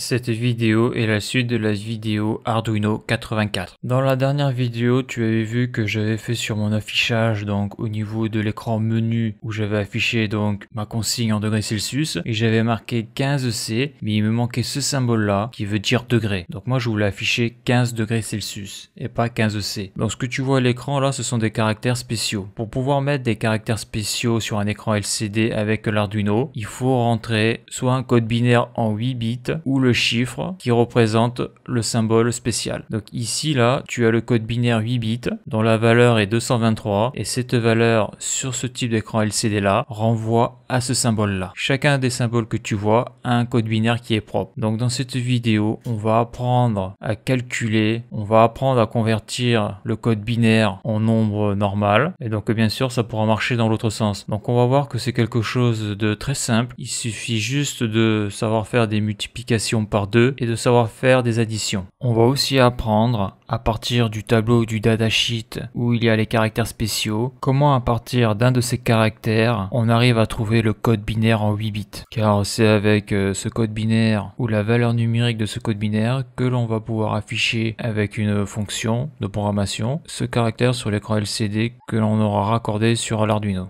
Cette vidéo est la suite de la vidéo Arduino 84. Dans la dernière vidéo, tu avais vu que j'avais fait sur mon affichage, donc au niveau de l'écran menu, où j'avais affiché donc ma consigne en degrés Celsius, et j'avais marqué 15C, mais il me manquait ce symbole-là, qui veut dire degré. Donc moi, je voulais afficher 15 degrés Celsius, et pas 15C. Donc ce que tu vois à l'écran, là, ce sont des caractères spéciaux. Pour pouvoir mettre des caractères spéciaux sur un écran LCD avec l'Arduino, il faut rentrer soit un code binaire en 8 bits, ou le chiffre qui représente le symbole spécial. Donc ici, là, tu as le code binaire 8 bits dont la valeur est 223 et cette valeur sur ce type d'écran LCD là renvoie à ce symbole là. Chacun des symboles que tu vois a un code binaire qui est propre. Donc dans cette vidéo, on va apprendre à calculer, on va apprendre à convertir le code binaire en nombre normal et donc bien sûr ça pourra marcher dans l'autre sens. Donc on va voir que c'est quelque chose de très simple. Il suffit juste de savoir faire des multiplications par deux et de savoir faire des additions. On va aussi apprendre, à partir du tableau du datasheet où il y a les caractères spéciaux, comment à partir d'un de ces caractères, on arrive à trouver le code binaire en 8 bits. Car c'est avec euh, ce code binaire ou la valeur numérique de ce code binaire que l'on va pouvoir afficher avec une fonction de programmation ce caractère sur l'écran LCD que l'on aura raccordé sur l'Arduino.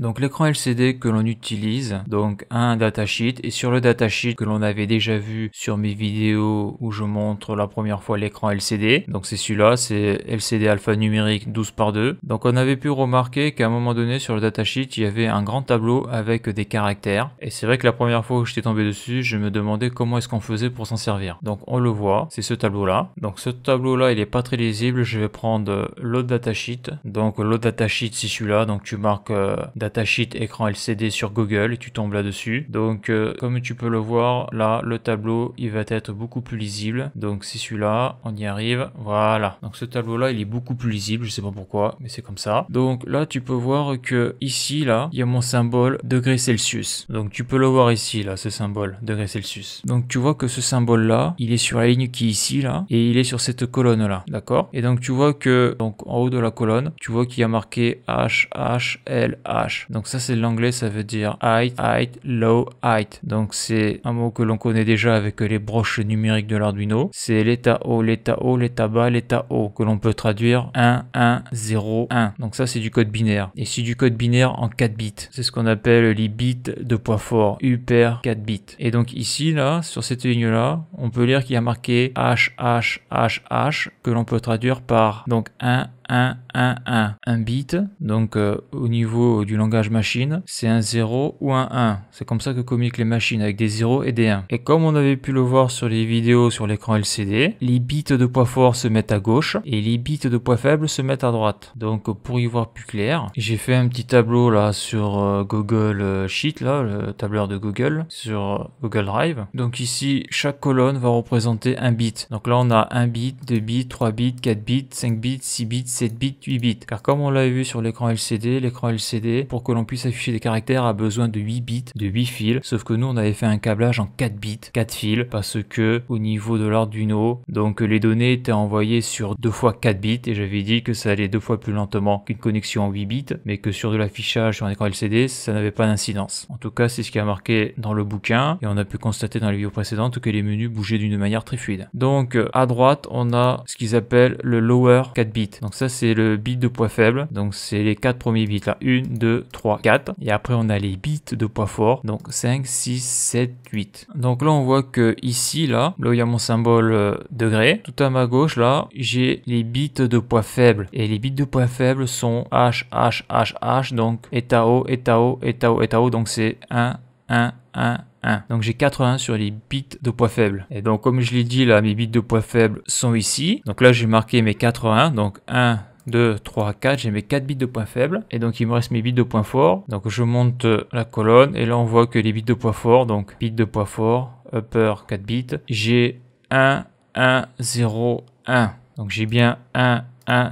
Donc l'écran LCD que l'on utilise, donc un datasheet, et sur le datasheet que l'on avait déjà vu sur mes vidéos où je montre la première fois l'écran LCD, donc c'est celui-là, c'est LCD alpha numérique 12 par 2. Donc on avait pu remarquer qu'à un moment donné sur le datasheet, il y avait un grand tableau avec des caractères, et c'est vrai que la première fois où j'étais tombé dessus, je me demandais comment est-ce qu'on faisait pour s'en servir. Donc on le voit, c'est ce tableau-là. Donc ce tableau-là, il est pas très lisible, je vais prendre l'autre datasheet, donc l'autre datasheet c'est celui-là, donc tu marques... Euh, Tachite écran LCD sur Google et tu tombes là-dessus. Donc euh, comme tu peux le voir, là le tableau il va être beaucoup plus lisible. Donc c'est celui-là, on y arrive, voilà. Donc ce tableau là il est beaucoup plus lisible, je sais pas pourquoi, mais c'est comme ça. Donc là tu peux voir que ici là, il y a mon symbole degré Celsius. Donc tu peux le voir ici là, ce symbole degré Celsius. Donc tu vois que ce symbole là, il est sur la ligne qui est ici là, et il est sur cette colonne là, d'accord Et donc tu vois que donc en haut de la colonne, tu vois qu'il y a marqué H H L H donc ça c'est l'anglais, ça veut dire height, height, low height. Donc c'est un mot que l'on connaît déjà avec les broches numériques de l'Arduino. C'est l'état haut, l'état haut, l'état bas, l'état haut que l'on peut traduire 1, 1, 0, 1. Donc ça c'est du code binaire. Et c'est du code binaire en 4 bits. C'est ce qu'on appelle les bits de poids fort, UPER 4 bits. Et donc ici là, sur cette ligne là, on peut lire qu'il y a marqué H, H, H, H que l'on peut traduire par donc 1, 1, 1, 1. Un bit, donc euh, au niveau du langage machine, c'est un 0 ou un 1. C'est comme ça que communiquent les machines, avec des 0 et des 1. Et comme on avait pu le voir sur les vidéos sur l'écran LCD, les bits de poids fort se mettent à gauche et les bits de poids faible se mettent à droite. Donc pour y voir plus clair, j'ai fait un petit tableau là sur euh, Google euh, Sheet, là, le tableur de Google, sur Google Drive. Donc ici, chaque colonne va représenter un bit. Donc là, on a un bit, deux bits, 3 bits, 4 bits, 5 bits, 6 bits, 7 bits, 8 bits. Car comme on l'a vu sur l'écran LCD, l'écran LCD, pour que l'on puisse afficher des caractères, a besoin de 8 bits, de 8 fils. Sauf que nous, on avait fait un câblage en 4 bits, 4 fils, parce que au niveau de l'ordre du no, donc les données étaient envoyées sur 2 fois 4 bits, et j'avais dit que ça allait deux fois plus lentement qu'une connexion en 8 bits, mais que sur de l'affichage sur un écran LCD, ça n'avait pas d'incidence. En tout cas, c'est ce qui a marqué dans le bouquin, et on a pu constater dans les vidéos précédentes que les menus bougeaient d'une manière très fluide. Donc, euh, à droite, on a ce qu'ils appellent le lower 4 bits. Donc ça, c'est le bit de poids faible. Donc c'est les 4 premiers bits là. 1, 2, 3, 4. Et après on a les bits de poids fort. Donc 5, 6, 7, 8. Donc là on voit que ici là, là il y a mon symbole euh, degré, tout à ma gauche là, j'ai les bits de poids faible. Et les bits de poids faible sont H, H, H, H. Donc état haut, état haut, état haut, Donc c'est 1, 1, 1, Hein. Donc j'ai 81 sur les bits de poids faible. Et donc comme je l'ai dit là, mes bits de poids faible sont ici. Donc là j'ai marqué mes 81. donc 1, 2, 3, 4, j'ai mes 4 bits de poids faible et donc il me reste mes bits de poids forts. Donc je monte la colonne et là on voit que les bits de poids forts, donc bits de poids fort, upper 4 bits, j'ai 1, 1, 0, 1. Donc j'ai bien 1,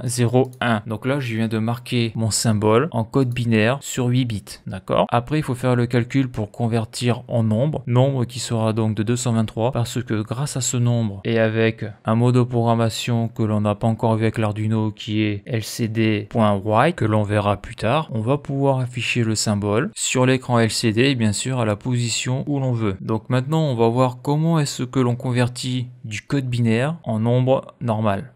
101. Donc là, je viens de marquer mon symbole en code binaire sur 8 bits. D'accord Après, il faut faire le calcul pour convertir en nombre. Nombre qui sera donc de 223 parce que grâce à ce nombre et avec un mode de programmation que l'on n'a pas encore vu avec l'Arduino qui est lcd.write que l'on verra plus tard, on va pouvoir afficher le symbole sur l'écran LCD et bien sûr à la position où l'on veut. Donc maintenant, on va voir comment est-ce que l'on convertit du code binaire en nombre normal.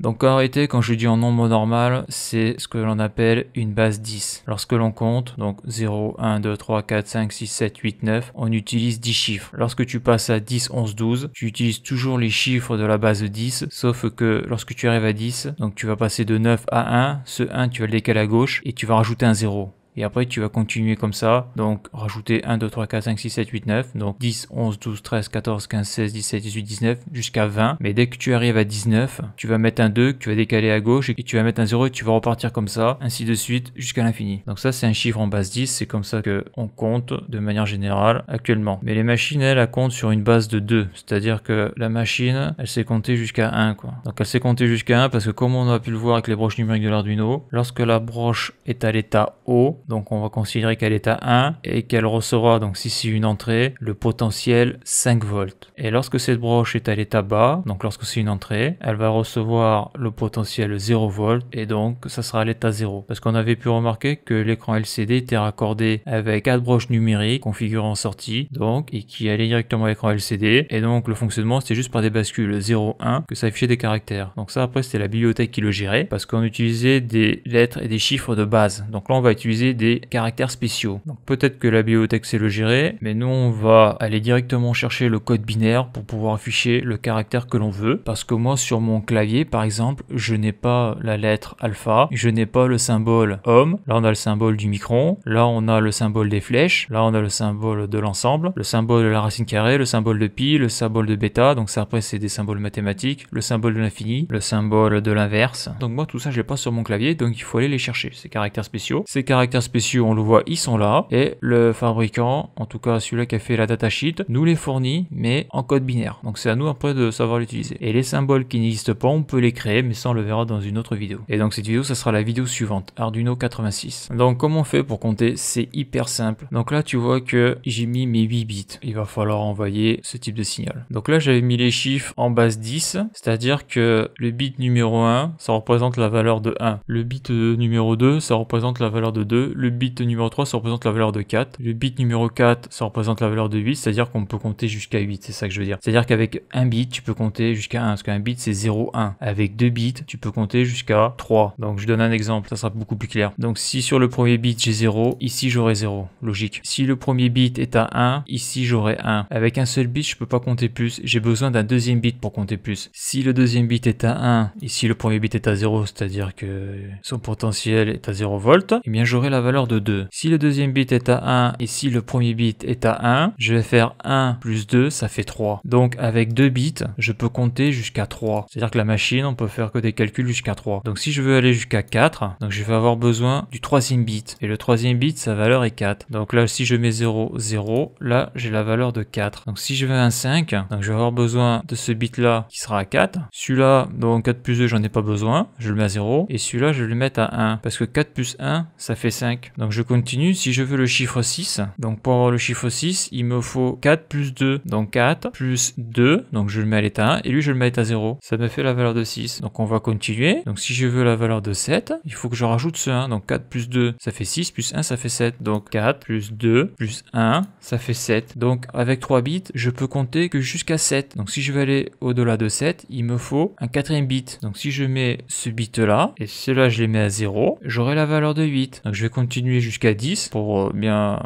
Donc en réalité, quand je dis en nombre normal, c'est ce que l'on appelle une base 10. Lorsque l'on compte, donc 0, 1, 2, 3, 4, 5, 6, 7, 8, 9, on utilise 10 chiffres. Lorsque tu passes à 10, 11, 12, tu utilises toujours les chiffres de la base 10, sauf que lorsque tu arrives à 10, donc tu vas passer de 9 à 1, ce 1 tu vas le décaler à gauche et tu vas rajouter un 0 et après tu vas continuer comme ça. Donc rajouter 1, 2, 3, 4, 5, 6, 7, 8, 9. Donc 10, 11, 12, 13, 14, 15, 16, 17, 18, 19 jusqu'à 20. Mais dès que tu arrives à 19, tu vas mettre un 2 tu vas décaler à gauche et tu vas mettre un 0 et tu vas repartir comme ça, ainsi de suite jusqu'à l'infini. Donc ça c'est un chiffre en base 10, c'est comme ça que on compte de manière générale actuellement. Mais les machines elles, elles comptent sur une base de 2, c'est-à-dire que la machine elle s'est comptée jusqu'à 1 quoi. Donc elle s'est comptée jusqu'à 1 parce que comme on a pu le voir avec les broches numériques de l'Arduino, lorsque la broche est à l'état haut, donc on va considérer qu'elle est à 1 et qu'elle recevra donc si c'est une entrée, le potentiel 5 volts. Et lorsque cette broche est à l'état bas, donc lorsque c'est une entrée, elle va recevoir le potentiel 0 volts et donc ça sera à l'état 0. Parce qu'on avait pu remarquer que l'écran LCD était raccordé avec 4 broches numériques configurées en sortie donc et qui allait directement à l'écran LCD et donc le fonctionnement c'était juste par des bascules 0, 1 que ça affichait des caractères. Donc ça après c'était la bibliothèque qui le gérait parce qu'on utilisait des lettres et des chiffres de base. Donc là on va utiliser des caractères spéciaux. Donc peut-être que la bibliothèque sait le gérer, mais nous on va aller directement chercher le code binaire pour pouvoir afficher le caractère que l'on veut. Parce que moi sur mon clavier par exemple, je n'ai pas la lettre alpha, je n'ai pas le symbole homme, là on a le symbole du micron, là on a le symbole des flèches, là on a le symbole de l'ensemble, le symbole de la racine carrée, le symbole de pi, le symbole de bêta, donc ça après c'est des symboles mathématiques, le symbole de l'infini, le symbole de l'inverse. Donc moi tout ça je l'ai pas sur mon clavier, donc il faut aller les chercher, ces caractères spéciaux. Ces caractères spéciaux, on le voit, ils sont là. Et le fabricant, en tout cas celui-là qui a fait la datasheet, nous les fournit, mais en code binaire. Donc c'est à nous après de savoir l'utiliser. Et les symboles qui n'existent pas, on peut les créer, mais ça on le verra dans une autre vidéo. Et donc cette vidéo, ça sera la vidéo suivante, Arduino 86. Donc comment on fait pour compter C'est hyper simple. Donc là, tu vois que j'ai mis mes 8 bits. Il va falloir envoyer ce type de signal. Donc là, j'avais mis les chiffres en base 10, c'est-à-dire que le bit numéro 1, ça représente la valeur de 1. Le bit euh, numéro 2, ça représente la valeur de 2 le bit numéro 3, ça représente la valeur de 4. Le bit numéro 4, ça représente la valeur de 8, c'est-à-dire qu'on peut compter jusqu'à 8, c'est ça que je veux dire. C'est-à-dire qu'avec un bit, tu peux compter jusqu'à 1, parce qu'un bit, c'est 0, 1. Avec deux bits, tu peux compter jusqu'à 3. Donc je donne un exemple, ça sera beaucoup plus clair. Donc si sur le premier bit, j'ai 0, ici j'aurai 0, logique. Si le premier bit est à 1, ici j'aurai 1. Avec un seul bit, je peux pas compter plus, j'ai besoin d'un deuxième bit pour compter plus. Si le deuxième bit est à 1, ici le premier bit est à 0, c'est-à-dire que son potentiel est à 0 volts, et eh bien j'aurai la valeur de 2. Si le deuxième bit est à 1 et si le premier bit est à 1, je vais faire 1 plus 2, ça fait 3. Donc avec 2 bits, je peux compter jusqu'à 3. C'est-à-dire que la machine, on peut faire que des calculs jusqu'à 3. Donc si je veux aller jusqu'à 4, donc je vais avoir besoin du troisième bit. Et le troisième bit, sa valeur est 4. Donc là, si je mets 0, 0, là, j'ai la valeur de 4. Donc si je veux un 5, donc je vais avoir besoin de ce bit-là qui sera à 4. Celui-là, donc 4 plus 2, j'en ai pas besoin, je le mets à 0. Et celui-là, je vais le mettre à 1. Parce que 4 plus 1, ça fait 5. Donc je continue. Si je veux le chiffre 6, donc pour avoir le chiffre 6, il me faut 4 plus 2. Donc 4 plus 2. Donc je le mets à l'état 1 et lui je le mets à 0. Ça me fait la valeur de 6. Donc on va continuer. Donc si je veux la valeur de 7, il faut que je rajoute ce 1. Donc 4 plus 2, ça fait 6. Plus 1, ça fait 7. Donc 4 plus 2 plus 1, ça fait 7. Donc avec 3 bits, je peux compter que jusqu'à 7. Donc si je veux aller au-delà de 7, il me faut un quatrième bit. Donc si je mets ce bit là, et là je les mets à 0, j'aurai la valeur de 8. Donc je vais continuer continuer jusqu'à 10 pour euh, bien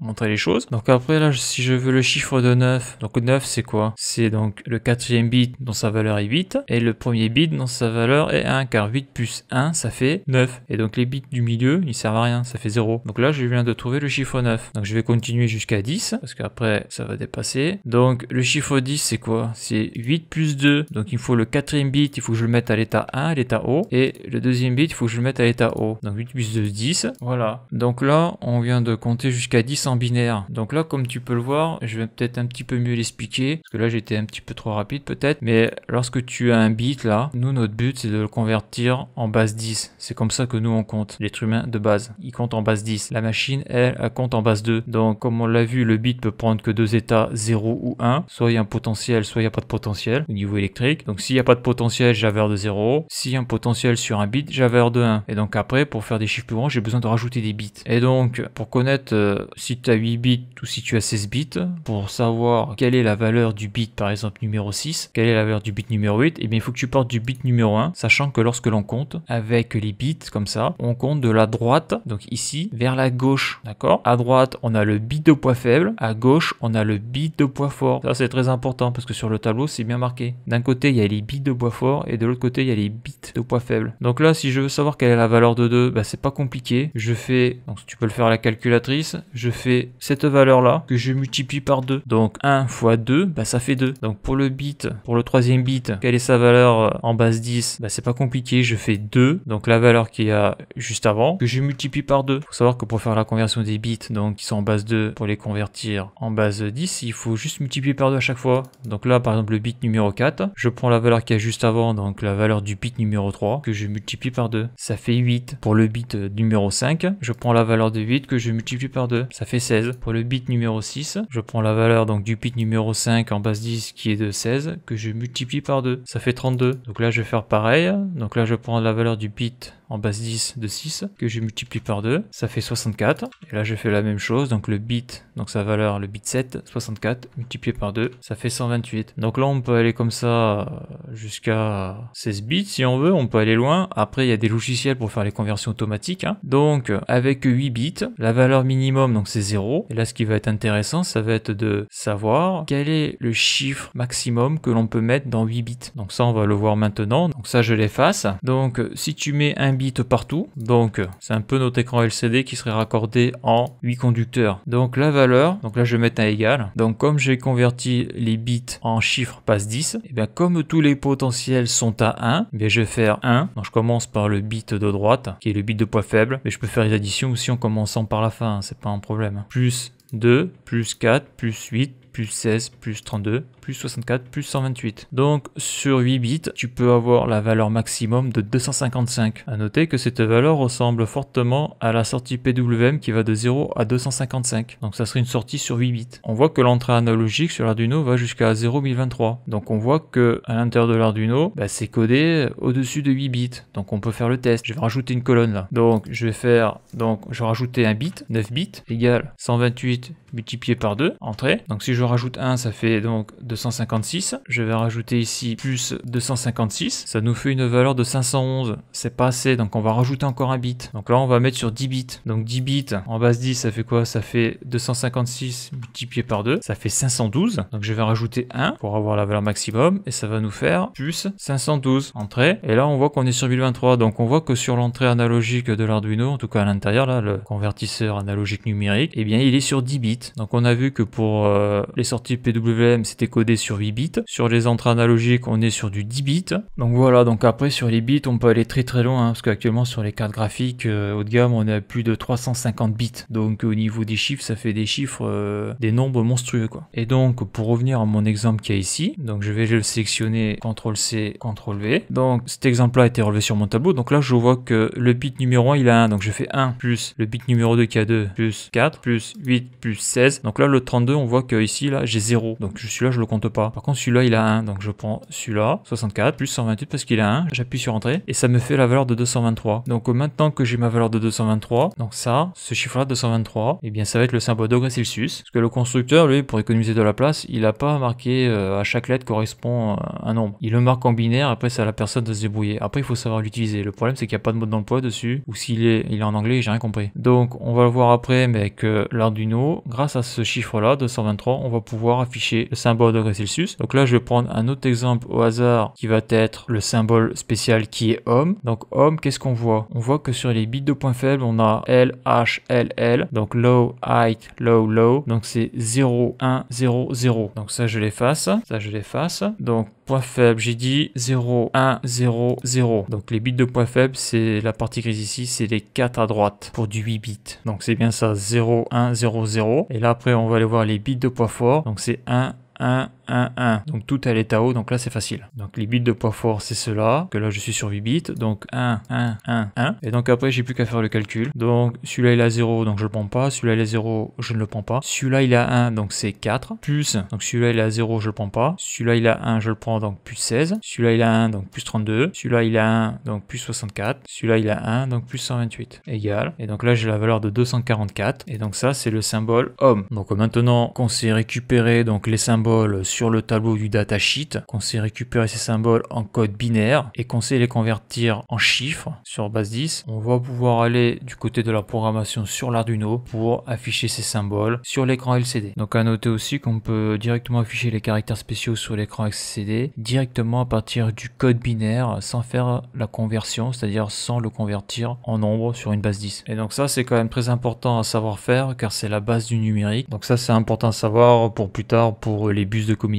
montrer les choses. Donc après là, si je veux le chiffre de 9, donc 9 c'est quoi C'est donc le quatrième bit dont sa valeur est 8 et le premier bit dont sa valeur est 1 car 8 plus 1 ça fait 9 et donc les bits du milieu ils servent à rien, ça fait 0. Donc là je viens de trouver le chiffre 9. Donc je vais continuer jusqu'à 10 parce qu'après ça va dépasser. Donc le chiffre 10 c'est quoi C'est 8 plus 2. Donc il faut le quatrième bit, il faut que je le mette à l'état 1, à l'état haut et le deuxième bit il faut que je le mette à l'état haut Donc 8 plus 2 10. Voilà. Donc là on vient de compter jusqu'à 10 en binaire. Donc là, comme tu peux le voir, je vais peut-être un petit peu mieux l'expliquer, parce que là j'étais un petit peu trop rapide peut-être, mais lorsque tu as un bit là, nous notre but c'est de le convertir en base 10. C'est comme ça que nous on compte, l'être humain de base. Il compte en base 10. La machine, elle, compte en base 2. Donc comme on l'a vu, le bit peut prendre que deux états, 0 ou 1. Soit il y a un potentiel, soit il n'y a pas de potentiel au niveau électrique. Donc s'il n'y a pas de potentiel, j'avais de 0. S'il y a un potentiel sur un bit, j'avais de 1. Et donc après, pour faire des chiffres plus grands, j'ai besoin de rajouter des bits. Et donc, pour connaître euh, si tu as 8 bits ou si tu as 16 bits, pour savoir quelle est la valeur du bit par exemple numéro 6, quelle est la valeur du bit numéro 8, et eh bien il faut que tu portes du bit numéro 1, sachant que lorsque l'on compte avec les bits comme ça, on compte de la droite, donc ici, vers la gauche, d'accord À droite, on a le bit de poids faible, à gauche, on a le bit de poids fort. Ça c'est très important parce que sur le tableau, c'est bien marqué. D'un côté, il y a les bits de poids fort et de l'autre côté, il y a les bits de poids faible. Donc là, si je veux savoir quelle est la valeur de 2, bah, c'est pas compliqué. Je fais, donc tu peux le faire à la calculatrice, je fais cette valeur-là que je multiplie par 2. Donc 1 fois 2, bah, ça fait 2. Donc pour le bit, pour le troisième bit, quelle est sa valeur euh, en base 10 bah, C'est pas compliqué, je fais 2, donc la valeur qui y a juste avant, que je multiplie par 2. Faut savoir que pour faire la conversion des bits, donc qui sont en base 2, pour les convertir en base 10, il faut juste multiplier par 2 à chaque fois. Donc là, par exemple, le bit numéro 4, je prends la valeur qui y a juste avant, donc la valeur du bit numéro 3, que je multiplie par 2. Ça fait 8. Pour le bit euh, numéro 5, je prends la valeur de 8 que je multiplie par 2. Ça fait 16 pour le bit numéro 6. Je prends la valeur donc du bit numéro 5 en base 10 qui est de 16 que je multiplie par 2. Ça fait 32. Donc là je vais faire pareil. Donc là je prends la valeur du bit en base 10 de 6, que je multiplie par 2, ça fait 64. Et là, je fais la même chose, donc le bit, donc sa valeur, le bit 7, 64, multiplié par 2, ça fait 128. Donc là, on peut aller comme ça euh, jusqu'à 16 bits, si on veut, on peut aller loin. Après, il y a des logiciels pour faire les conversions automatiques. Hein. Donc, avec 8 bits, la valeur minimum, donc c'est 0. Et là, ce qui va être intéressant, ça va être de savoir quel est le chiffre maximum que l'on peut mettre dans 8 bits. Donc ça, on va le voir maintenant. Donc ça, je l'efface. Donc, si tu mets un bits partout. Donc c'est un peu notre écran LCD qui serait raccordé en 8 conducteurs. Donc la valeur, donc là je vais mettre un égal. Donc comme j'ai converti les bits en chiffres passe 10, et eh bien comme tous les potentiels sont à 1, mais eh je vais faire 1. Donc je commence par le bit de droite qui est le bit de poids faible, mais je peux faire les additions aussi en commençant par la fin, hein, c'est pas un problème. Plus 2, plus 4, plus 8, plus 16, plus 32, plus 64, plus 128. Donc sur 8 bits, tu peux avoir la valeur maximum de 255. A noter que cette valeur ressemble fortement à la sortie PWM qui va de 0 à 255. Donc ça serait une sortie sur 8 bits. On voit que l'entrée analogique sur l'Arduino va jusqu'à 0023. Donc on voit que à l'intérieur de l'Arduino, bah, c'est codé au-dessus de 8 bits. Donc on peut faire le test. Je vais rajouter une colonne là. Donc je vais faire, donc je vais rajouter un bit, 9 bits, égale 128 multiplié par 2, entrée. Donc si je rajoute 1, ça fait donc 256. Je vais rajouter ici plus 256. Ça nous fait une valeur de 511. C'est pas assez, donc on va rajouter encore un bit. Donc là, on va mettre sur 10 bits. Donc 10 bits en base 10, ça fait quoi Ça fait 256 multiplié par 2. Ça fait 512. Donc je vais rajouter 1 pour avoir la valeur maximum. Et ça va nous faire plus 512 entrée. Et là, on voit qu'on est sur 1023. Donc on voit que sur l'entrée analogique de l'Arduino, en tout cas à l'intérieur, là, le convertisseur analogique numérique, et eh bien, il est sur 10 bits. Donc on a vu que pour euh, les sorties PWM c'était codé sur 8 bits. Sur les entrées analogiques, on est sur du 10 bits. Donc voilà, donc après sur les bits, on peut aller très très loin hein, parce qu'actuellement sur les cartes graphiques euh, haut de gamme, on est à plus de 350 bits. Donc au niveau des chiffres, ça fait des chiffres, euh, des nombres monstrueux quoi. Et donc pour revenir à mon exemple qui est ici, donc je vais le sélectionner CTRL C, CTRL V. Donc cet exemple-là a été relevé sur mon tableau. Donc là, je vois que le bit numéro 1, il a 1. Donc je fais 1 plus le bit numéro 2 qui a 2 plus 4 plus 8 plus 16. Donc là, le 32, on voit que là, j'ai 0. Donc je celui-là, je le compte pas. Par contre, celui-là, il a 1. Donc je prends celui-là, 64, plus 128 parce qu'il a 1. J'appuie sur entrée et ça me fait la valeur de 223. Donc maintenant que j'ai ma valeur de 223, donc ça, ce chiffre-là, 223, et eh bien ça va être le symbole de Celsius. Parce que le constructeur, lui, pour économiser de la place, il n'a pas marqué euh, à chaque lettre correspond euh, un nombre. Il le marque en binaire, après c'est à la personne de se débrouiller. Après, il faut savoir l'utiliser. Le problème, c'est qu'il n'y a pas de mode d'emploi dessus, ou s'il est, il est en anglais, j'ai rien compris. Donc on va le voir après, mais que l'Arduino, grâce à ce chiffre-là, 223, on va pouvoir afficher le symbole degré Celsius. Donc là, je vais prendre un autre exemple au hasard qui va être le symbole spécial qui est homme. Donc homme, qu'est-ce qu'on voit On voit que sur les bits de points faibles, on a L, H, L, L. Donc low, height, low, low. Donc c'est 0, 1, 0, 0. Donc ça, je l'efface. Ça, je l'efface. Donc point faible, j'ai dit 0, 1, 0, 0. Donc les bits de points faibles, c'est la partie grise ici, c'est les 4 à droite pour du 8 bits. Donc c'est bien ça, 0, 1, 0, 0. Et là, après, on va aller voir les bits de points faibles donc c'est 1, 1, 1, Donc tout à l'état haut, donc là c'est facile. Donc les bits de poids fort c'est cela, que là je suis sur 8 bits, donc 1, 1, 1, 1. Et donc après j'ai plus qu'à faire le calcul. Donc celui-là il a 0, donc je le prends pas, celui-là il a 0, je ne le prends pas. Celui-là il a 1, donc c'est 4, plus, donc celui-là il a à 0, je le prends pas. Celui-là il a 1, je le prends, donc plus 16. Celui-là il a à 1, donc plus 32. Celui-là il a à 1, donc plus 64. Celui-là il a 1, donc plus 128. Égal. Et donc là j'ai la valeur de 244. Et donc ça c'est le symbole homme. Donc maintenant qu'on s'est récupéré donc les symboles sur le tableau du datasheet, qu'on sait récupérer ces symboles en code binaire et qu'on sait les convertir en chiffres sur base 10. On va pouvoir aller du côté de la programmation sur l'Arduino pour afficher ces symboles sur l'écran LCD. Donc à noter aussi qu'on peut directement afficher les caractères spéciaux sur l'écran LCD directement à partir du code binaire sans faire la conversion, c'est-à-dire sans le convertir en nombre sur une base 10. Et donc ça c'est quand même très important à savoir faire car c'est la base du numérique. Donc ça c'est important à savoir pour plus tard pour les bus de communication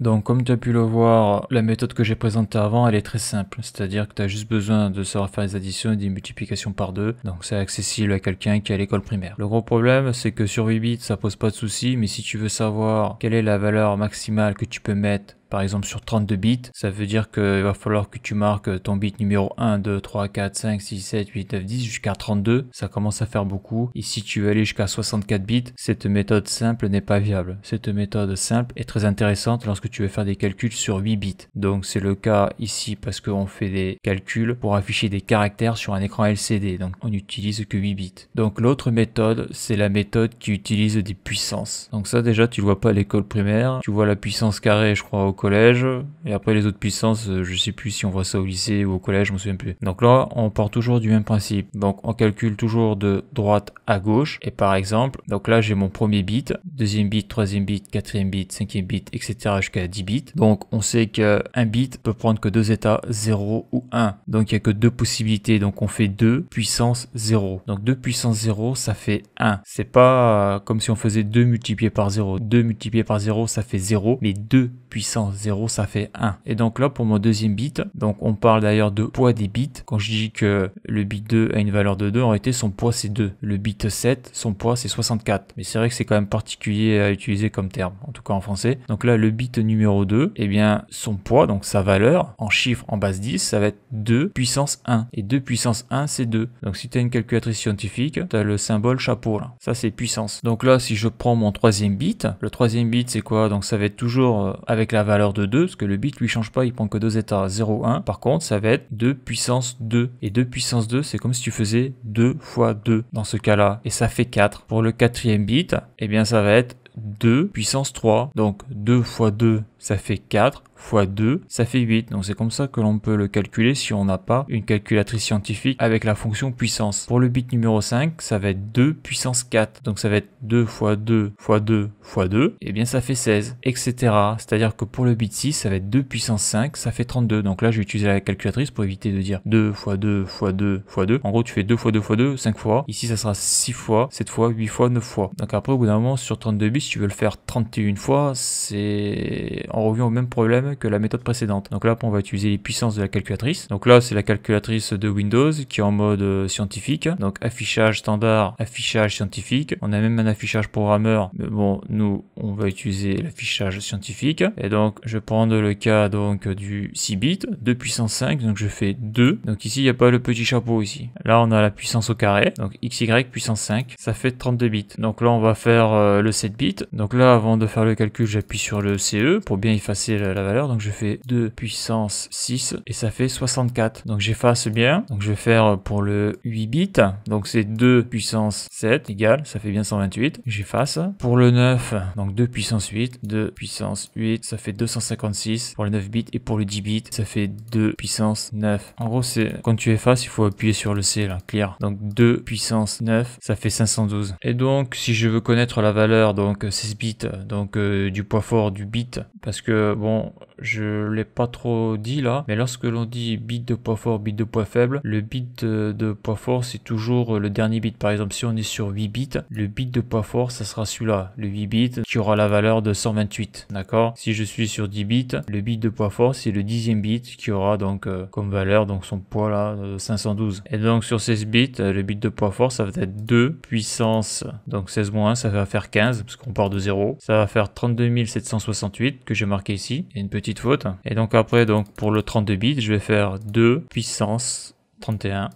donc comme tu as pu le voir, la méthode que j'ai présentée avant, elle est très simple. C'est-à-dire que tu as juste besoin de savoir faire des additions et des multiplications par deux. Donc c'est accessible à quelqu'un qui est à l'école primaire. Le gros problème, c'est que sur 8 bits, ça pose pas de souci. Mais si tu veux savoir quelle est la valeur maximale que tu peux mettre par exemple sur 32 bits, ça veut dire qu'il va falloir que tu marques ton bit numéro 1, 2, 3, 4, 5, 6, 7, 8, 9, 10 jusqu'à 32. Ça commence à faire beaucoup. Ici si tu veux aller jusqu'à 64 bits, cette méthode simple n'est pas viable. Cette méthode simple est très intéressante lorsque tu veux faire des calculs sur 8 bits. Donc c'est le cas ici parce qu'on fait des calculs pour afficher des caractères sur un écran LCD. Donc on n'utilise que 8 bits. Donc l'autre méthode, c'est la méthode qui utilise des puissances. Donc ça déjà tu le vois pas à l'école primaire. Tu vois la puissance carrée je crois au collège. Et après, les autres puissances, euh, je sais plus si on voit ça au lycée ou au collège, je me souviens plus. Donc là, on part toujours du même principe. Donc on calcule toujours de droite à gauche. Et par exemple, donc là, j'ai mon premier bit, deuxième bit, troisième bit, quatrième bit, cinquième bit, etc. jusqu'à 10 bits. Donc on sait qu'un bit peut prendre que deux états, 0 ou 1. Donc il n'y a que deux possibilités. Donc on fait 2 puissance 0. Donc 2 puissance 0, ça fait 1. C'est pas euh, comme si on faisait 2 multiplié par 0. 2 multiplié par 0, ça fait 0. Mais 2 puissance 0, ça fait 1. Et donc là, pour mon deuxième bit, donc on parle d'ailleurs de poids des bits. Quand je dis que le bit 2 a une valeur de 2, en réalité, son poids c'est 2. Le bit 7, son poids c'est 64. Mais c'est vrai que c'est quand même particulier à utiliser comme terme, en tout cas en français. Donc là, le bit numéro 2, et eh bien, son poids, donc sa valeur, en chiffre en base 10, ça va être 2 puissance 1. Et 2 puissance 1, c'est 2. Donc si tu as une calculatrice scientifique, tu as le symbole chapeau là. Ça, c'est puissance. Donc là, si je prends mon troisième bit, le troisième bit, c'est quoi Donc ça va être toujours euh, avec la valeur de 2, parce que le bit lui change pas, il prend que 2 états 0, 1. Par contre, ça va être 2 puissance 2. Et 2 puissance 2, c'est comme si tu faisais 2 fois 2 dans ce cas-là. Et ça fait 4. Pour le quatrième bit, eh bien ça va être 2 puissance 3. Donc 2 fois 2, ça fait 4 fois 2, ça fait 8. Donc c'est comme ça que l'on peut le calculer si on n'a pas une calculatrice scientifique avec la fonction puissance. Pour le bit numéro 5, ça va être 2 puissance 4. Donc ça va être 2 fois 2 x 2 x 2, et bien ça fait 16, etc. C'est-à-dire que pour le bit 6, ça va être 2 puissance 5, ça fait 32. Donc là, j'ai utilisé la calculatrice pour éviter de dire 2 fois 2 x 2 fois 2. En gros, tu fais 2 fois 2 fois 2, 5 fois. Ici, ça sera 6 fois, 7 fois, 8 fois, 9 fois. Donc après, au bout d'un moment, sur 32 bits, si tu veux le faire 31 fois, c'est on revient au même problème que la méthode précédente. Donc là, on va utiliser les puissances de la calculatrice. Donc là, c'est la calculatrice de Windows qui est en mode euh, scientifique. Donc affichage standard, affichage scientifique. On a même un affichage programmeur. Mais bon, nous, on va utiliser l'affichage scientifique. Et donc, je prends prendre le cas donc du 6 bits, 2 puissance 5. Donc je fais 2. Donc ici, il n'y a pas le petit chapeau ici. Là, on a la puissance au carré. Donc xy puissance 5. Ça fait 32 bits. Donc là, on va faire euh, le 7 bits. Donc là, avant de faire le calcul, j'appuie sur le CE pour effacer la, valeur. Donc je fais 2 puissance 6 et ça fait 64. Donc j'efface bien. Donc je vais faire pour le 8 bits. Donc c'est 2 puissance 7 égale, ça fait bien 128. J'efface. Pour le 9, donc 2 puissance 8, 2 puissance 8, ça fait 256 pour le 9 bits et pour le 10 bits, ça fait 2 puissance 9. En gros, c'est quand tu effaces, il faut appuyer sur le C là, clear. Donc 2 puissance 9, ça fait 512. Et donc si je veux connaître la valeur donc 16 bits donc euh, du poids fort du bit parce que, bon, je l'ai pas trop dit là, mais lorsque l'on dit bit de poids fort, bit de poids faible, le bit de, poids fort, c'est toujours euh, le dernier bit. Par exemple, si on est sur 8 bits, le bit de poids fort, ça sera celui-là, le 8 bits, qui aura la valeur de 128, d'accord Si je suis sur 10 bits, le bit de poids fort, c'est le dixième bit qui aura donc euh, comme valeur, donc son poids là, 512. Euh, Et donc sur 16 bits, le bit de poids fort, ça va être 2 puissance, donc 16 moins 1, ça va faire 15, parce qu'on part de 0. Ça va faire 32 768, que j'ai marqué ici. une petite faute. Et donc après, donc pour le 32 bits, je vais faire 2 puissance 31.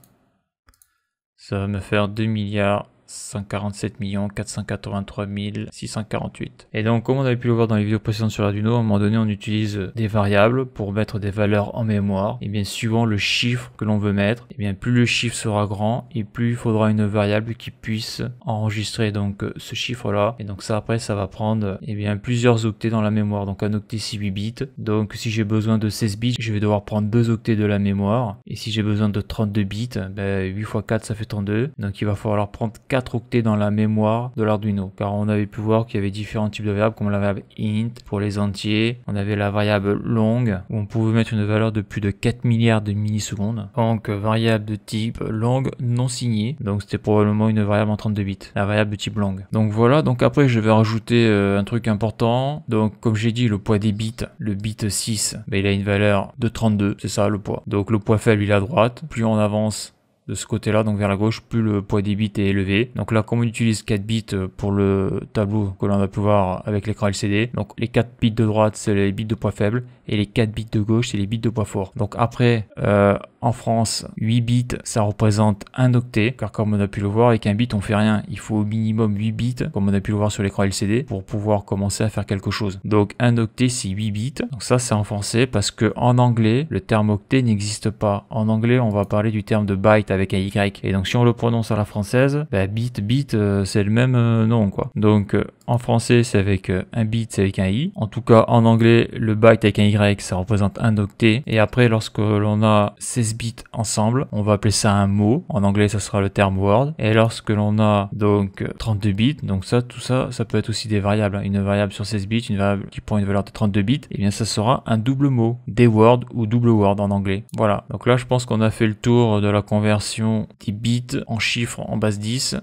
Ça va me faire 2 milliards 147 483 648. Et donc, comme on avait pu le voir dans les vidéos précédentes sur Arduino, à un moment donné, on utilise des variables pour mettre des valeurs en mémoire. Et bien, suivant le chiffre que l'on veut mettre, et bien, plus le chiffre sera grand et plus il faudra une variable qui puisse enregistrer donc euh, ce chiffre-là. Et donc, ça après, ça va prendre, et bien, plusieurs octets dans la mémoire. Donc, un octet 6 bits. Donc, si j'ai besoin de 16 bits, je vais devoir prendre deux octets de la mémoire. Et si j'ai besoin de 32 bits, 8 x 4, ça fait 32. Donc, il va falloir prendre 4 octets dans la mémoire de l'Arduino. Car on avait pu voir qu'il y avait différents types de variables, comme la variable int pour les entiers, on avait la variable long où on pouvait mettre une valeur de plus de 4 milliards de millisecondes. Donc variable de type long non signée, donc c'était probablement une variable en 32 bits, la variable de type long Donc voilà, donc après je vais rajouter euh, un truc important. Donc comme j'ai dit, le poids des bits, le bit 6, mais ben, il a une valeur de 32, c'est ça le poids. Donc le poids faible il est à droite, plus on avance de ce côté-là, donc vers la gauche, plus le poids des bits est élevé. Donc là, comme on utilise 4 bits euh, pour le tableau que l'on va pouvoir avec l'écran LCD, donc les 4 bits de droite, c'est les bits de poids faible, et les 4 bits de gauche, c'est les bits de poids fort. Donc après, euh, en France, 8 bits, ça représente un octet, car comme on a pu le voir, avec un bit, on fait rien. Il faut au minimum 8 bits, comme on a pu le voir sur l'écran LCD, pour pouvoir commencer à faire quelque chose. Donc un octet, c'est 8 bits. Donc ça, c'est en français, parce que en anglais, le terme octet n'existe pas. En anglais, on va parler du terme de byte avec un Y. Et donc si on le prononce à la française, bah, bit, bit, euh, c'est le même euh, nom, quoi. Donc euh, en français, c'est avec euh, un bit, c'est avec un i. En tout cas, en anglais, le byte avec un y, ça représente un octet. Et après, lorsque l'on a 16 bits ensemble, on va appeler ça un mot. En anglais, ça sera le terme word. Et lorsque l'on a donc 32 bits, donc ça, tout ça, ça peut être aussi des variables. Une variable sur 16 bits, une variable qui prend une valeur de 32 bits, et bien ça sera un double mot, des words ou double word en anglais. Voilà. Donc là, je pense qu'on a fait le tour de la conversion des bits en chiffres en base 10.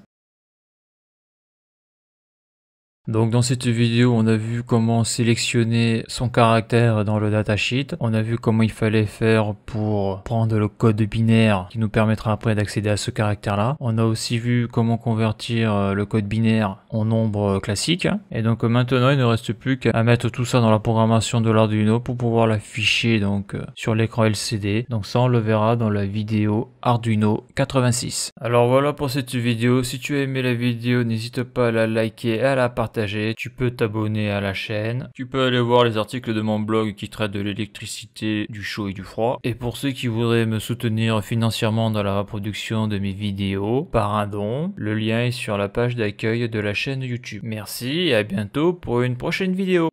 Donc dans cette vidéo, on a vu comment sélectionner son caractère dans le datasheet. On a vu comment il fallait faire pour prendre le code binaire qui nous permettra après d'accéder à ce caractère-là. On a aussi vu comment convertir euh, le code binaire en nombre classique. Et donc maintenant, il ne reste plus qu'à mettre tout ça dans la programmation de l'Arduino pour pouvoir l'afficher donc euh, sur l'écran LCD. Donc ça, on le verra dans la vidéo Arduino 86. Alors voilà pour cette vidéo. Si tu as aimé la vidéo, n'hésite pas à la liker et à la partager tu peux t'abonner à la chaîne, tu peux aller voir les articles de mon blog qui traitent de l'électricité, du chaud et du froid. Et pour ceux qui voudraient me soutenir financièrement dans la reproduction de mes vidéos, par un don, le lien est sur la page d'accueil de la chaîne YouTube. Merci et à bientôt pour une prochaine vidéo.